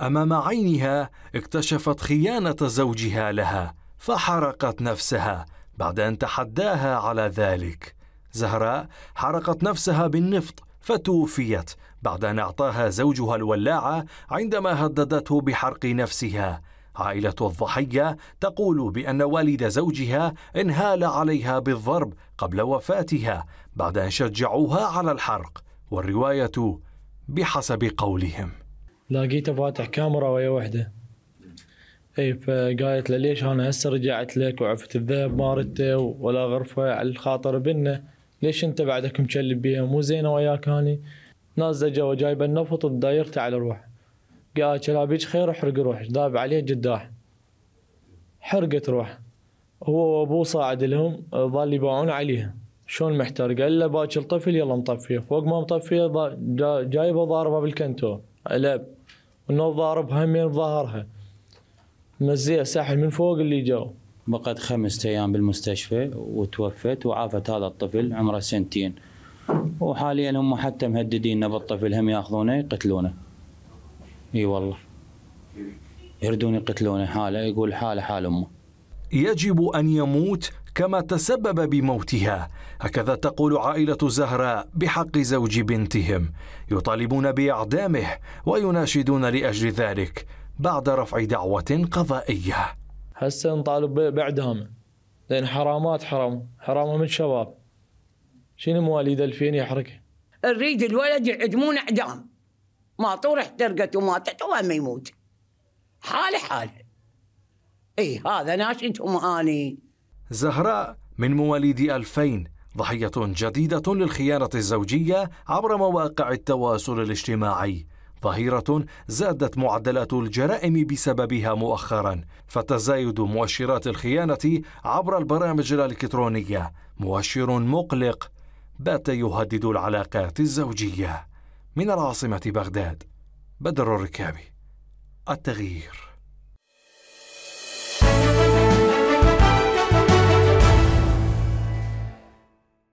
امام عينها اكتشفت خيانه زوجها لها فحرقت نفسها بعد ان تحداها على ذلك زهراء حرقت نفسها بالنفط فتوفيت بعد ان اعطاها زوجها الولاعه عندما هددته بحرق نفسها عائله الضحيه تقول بان والد زوجها انهال عليها بالضرب قبل وفاتها بعد ان شجعوها على الحرق والروايه بحسب قولهم لاقيته فاتح كاميرا ويا وحده اي فقالت له ليش انا هسه رجعت لك وعفت الذهب مالته ولا غرفه على الخاطر بنا ليش انت بعدك مشلب بيها مو زينه وياك هاني جوا جايبه النفط بدايرته على قالت له بيج خير احرق روحك داب عليه جداح حرقت روح هو وابوه صاعد لهم ظل يباعون عليها شلون محتار قال له باكر طفل يلا مطفيه فوق ما مطفيه جايبه ضاربه بالكنتور لعب انه ضارب همين ظهرها مزيها ساحل من فوق اللي جو بقت خمسة ايام بالمستشفى وتوفت وعافت هذا الطفل عمره سنتين وحاليا هم حتى مهددين بالطفل هم ياخذونه يقتلونه اي والله يردون يقتلونه حاله يقول حاله حال امه يجب ان يموت كما تسبب بموتها هكذا تقول عائلة زهراء بحق زوج بنتهم يطالبون بإعدامه ويناشدون لأجل ذلك بعد رفع دعوة قضائية هسه نطالب بعدهم لأن حرامات حرام حرام من شباب شنو مواليد 2000 يحرق نريد الولد يعدمون اعدام ما طور احترقت وماتت وما يموت حاله حاله اي هذا ناشدهم اني زهراء من مواليد 2000 ضحية جديدة للخيانة الزوجية عبر مواقع التواصل الاجتماعي ظهيرة زادت معدلات الجرائم بسببها مؤخرا فتزايد مؤشرات الخيانة عبر البرامج الإلكترونية مؤشر مقلق بات يهدد العلاقات الزوجية من العاصمة بغداد بدر الركابي التغيير